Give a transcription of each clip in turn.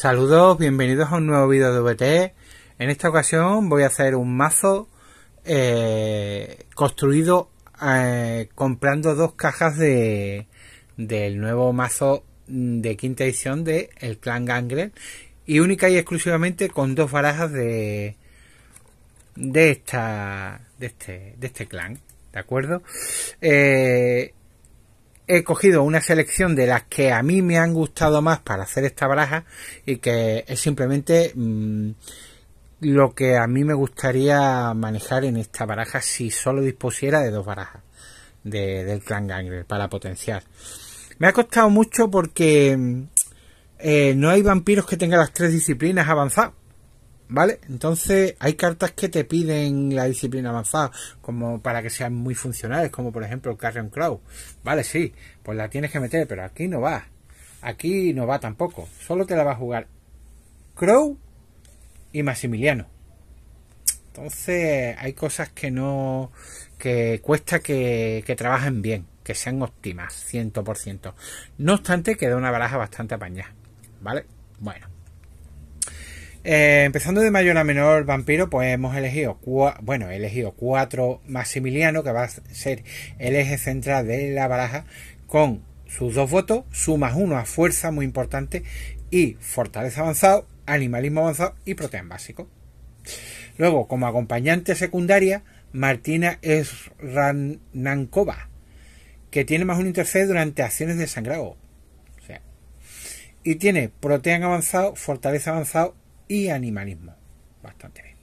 Saludos, bienvenidos a un nuevo vídeo de VT. E. En esta ocasión voy a hacer un mazo eh, construido eh, comprando dos cajas de del nuevo mazo de quinta edición de el clan Gangrel y única y exclusivamente con dos barajas de de esta de este de este clan de acuerdo eh, he cogido una selección de las que a mí me han gustado más para hacer esta baraja y que es simplemente mm, lo que a mí me gustaría manejar en esta baraja si solo dispusiera de dos barajas del clan gangrel para potenciar. Me ha costado mucho porque mm, eh, no hay vampiros que tengan las tres disciplinas avanzadas. ¿Vale? Entonces hay cartas que te piden la disciplina avanzada, como para que sean muy funcionales, como por ejemplo el Carrion Crow. Vale, sí, pues la tienes que meter, pero aquí no va. Aquí no va tampoco. Solo te la va a jugar Crow y Maximiliano. Entonces hay cosas que no. que cuesta que, que trabajen bien, que sean óptimas, 100%. No obstante, queda una baraja bastante apañada. ¿Vale? Bueno. Eh, empezando de mayor a menor vampiro, pues hemos elegido, bueno, he elegido cuatro Maximiliano, que va a ser el eje central de la baraja, con sus dos votos, sumas uno a fuerza, muy importante, y fortaleza avanzado, animalismo avanzado y protean básico. Luego, como acompañante secundaria, Martina es Ranankova, que tiene más un intercede durante acciones de sangrado. y tiene protean avanzado, fortaleza avanzado y animalismo. Bastante bien.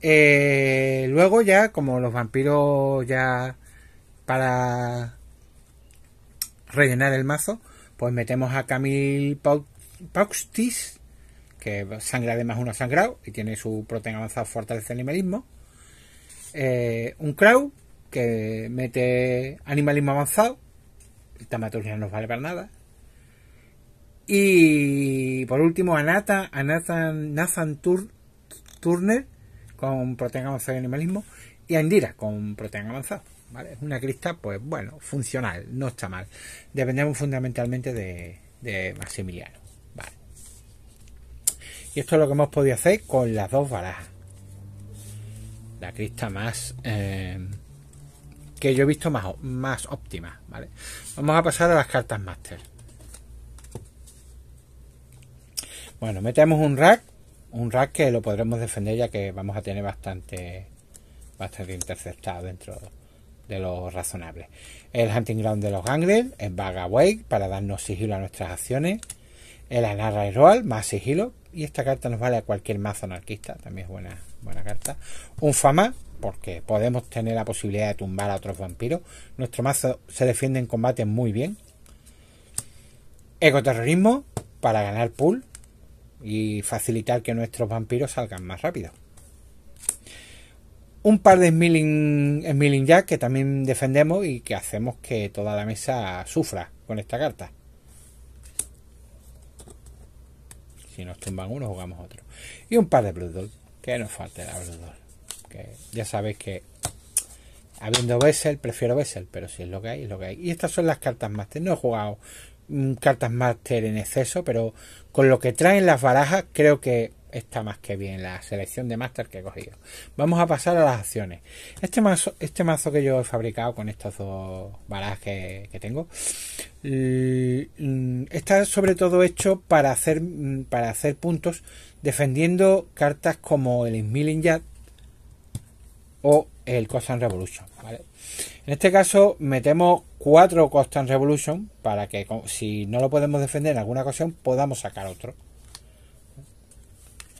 Eh, luego ya, como los vampiros ya para rellenar el mazo, pues metemos a Camille Paustis, que sangra de más uno sangrado y tiene su protein avanzado el animalismo. Eh, un Crow, que mete animalismo avanzado, el tamaturgia no nos vale para nada, y por último a Nathan, Turner con proteína avanzada y animalismo y a Indira con proteína avanzado una crista, pues bueno, funcional, no está mal. Dependemos fundamentalmente de, Maximiliano. Y esto es lo que hemos podido hacer con las dos barajas. La crista más... Eh, que yo he visto más, óptima, ¿vale? Vamos a pasar a las cartas máster. Bueno, metemos un rack, un rack que lo podremos defender ya que vamos a tener bastante, bastante interceptado dentro de lo razonable. El hunting ground de los gangrel, el vaga wake para darnos sigilo a nuestras acciones. El anarra y más sigilo. Y esta carta nos vale a cualquier mazo anarquista, también es buena, buena carta. Un fama, porque podemos tener la posibilidad de tumbar a otros vampiros. Nuestro mazo se defiende en combate muy bien. Ecoterrorismo, para ganar pool y facilitar que nuestros vampiros salgan más rápido. Un par de Smiling, Jack que también defendemos y que hacemos que toda la mesa sufra con esta carta. Si nos tumban uno, jugamos otro. Y un par de Blood que nos falte la Blood Doll. Que ya sabéis que habiendo Bessel, prefiero Bessel, pero si es lo que hay, es lo que hay. Y estas son las cartas que No he jugado cartas máster en exceso, pero con lo que traen las barajas creo que está más que bien la selección de máster que he cogido. Vamos a pasar a las acciones. Este mazo, este mazo que yo he fabricado con estas dos barajas que, tengo mm, está sobre todo hecho para hacer, mm, para hacer puntos defendiendo cartas como el Smiling Yard o el Constant Revolution. ¿vale? En este caso metemos cuatro Constant Revolution para que si no lo podemos defender en alguna ocasión podamos sacar otro.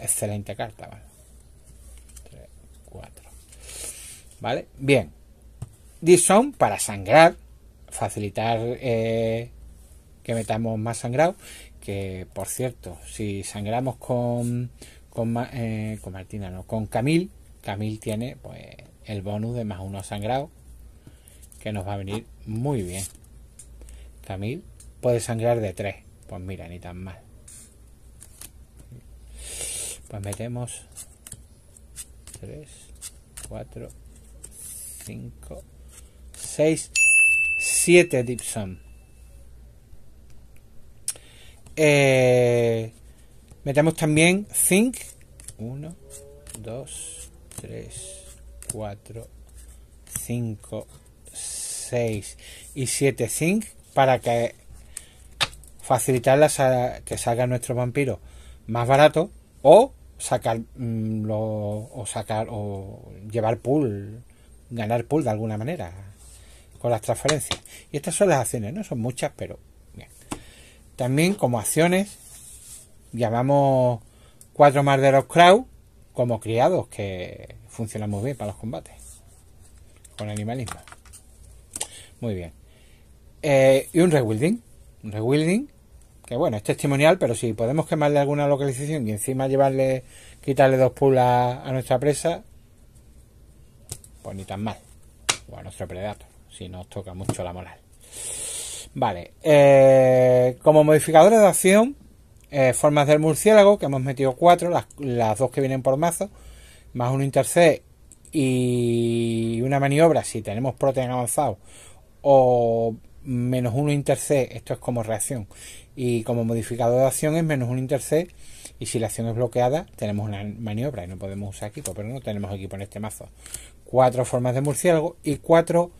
Excelente carta, ¿vale? 3, 4. ¿Vale? Bien. Dison para sangrar, facilitar eh, que metamos más sangrado. Que por cierto, si sangramos con, con, eh, con Martina, no, con Camil, Camil tiene pues el bonus de más uno sangrado, que nos va a venir muy bien. También puede sangrar de 3. Pues mira, ni tan mal. Pues metemos 3, 4, 5, 6, 7 Dipson. Eh, metemos también Zinc. 1, 2, 3, 4, 5, 6 y 7 zinc para que facilitarlas que salga nuestro vampiro más barato o sacar mm, o sacar o llevar pool ganar pool de alguna manera con las transferencias y estas son las acciones no son muchas pero bien. también como acciones llamamos 4 más de los crowd como criados que funcionan muy bien para los combates con animalismo. Muy bien. Eh, y un rewilding. Un rewilding. Que bueno, es testimonial, pero si podemos quemarle alguna localización y encima llevarle, quitarle dos pulas a nuestra presa, pues ni tan mal. O a nuestro predator, si nos toca mucho la moral. Vale. Eh, como modificadores de acción, eh, formas del murciélago, que hemos metido cuatro, las, dos que vienen por mazo, más uno intercede y una maniobra si tenemos protein avanzado, o menos uno intercede esto es como reacción, y como modificador de acción es menos uno intercede y si la acción es bloqueada, tenemos una maniobra y no podemos usar equipo, pero no tenemos equipo en este mazo. Cuatro formas de murciélago y cuatro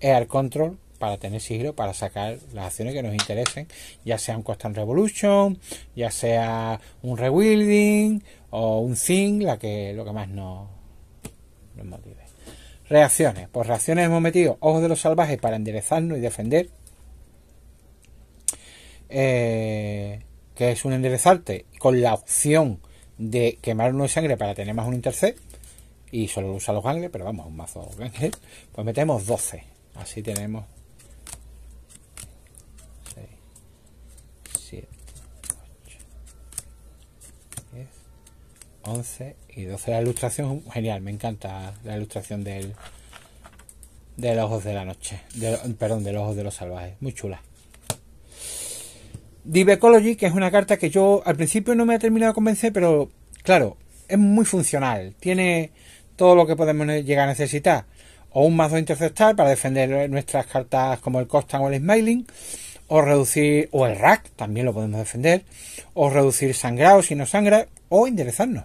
air control para tener sigilo, para sacar las acciones que nos interesen, ya sea un Constant Revolution, ya sea un Rewilding o un Thing, la que, lo que más nos, motive. Reacciones. Por pues reacciones hemos metido Ojos de los Salvajes para enderezarnos y defender. Eh, que es un enderezarte con la opción de quemar uno de sangre para tener más un intercept. Y solo usa los gangles, pero vamos, un mazo gangles Pues metemos 12. Así tenemos 11 y 12 la ilustración. Genial, me encanta la ilustración del, de los ojos de la noche. perdón, del ojos de los salvajes. Muy chula. Dive Ecology, que es una carta que yo al principio no me ha terminado de convencer, pero claro, es muy funcional. Tiene todo lo que podemos llegar a necesitar. O un mazo interceptar para defender nuestras cartas como el Costan o el Smiling. O reducir. O el Rack, también lo podemos defender. O reducir sangrado si no sangra. O enderezarnos.